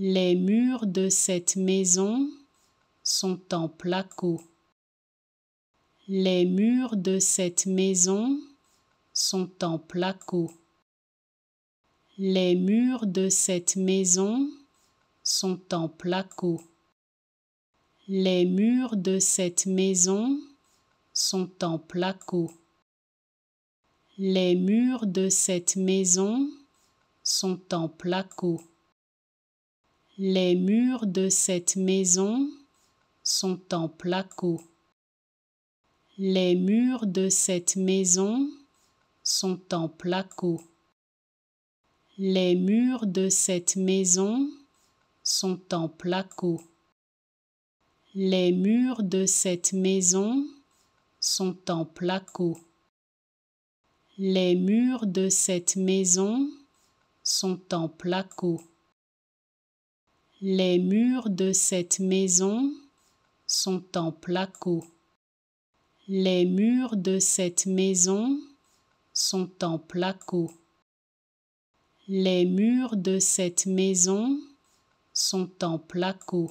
Les murs de cette maison sont en placo. Les murs de cette maison sont en placo. Les murs de cette maison sont en placo. Les murs de cette maison sont en placo. Les murs de cette maison sont en placo. Les murs de cette maison sont en placo. Les murs de cette maison sont en placo. Les murs de cette maison sont en placo. Les murs de cette maison sont en placo. Les murs de cette maison sont en placo. Les murs de cette maison sont en placo. Les murs de cette maison sont en placo. Les murs de cette maison sont en placo.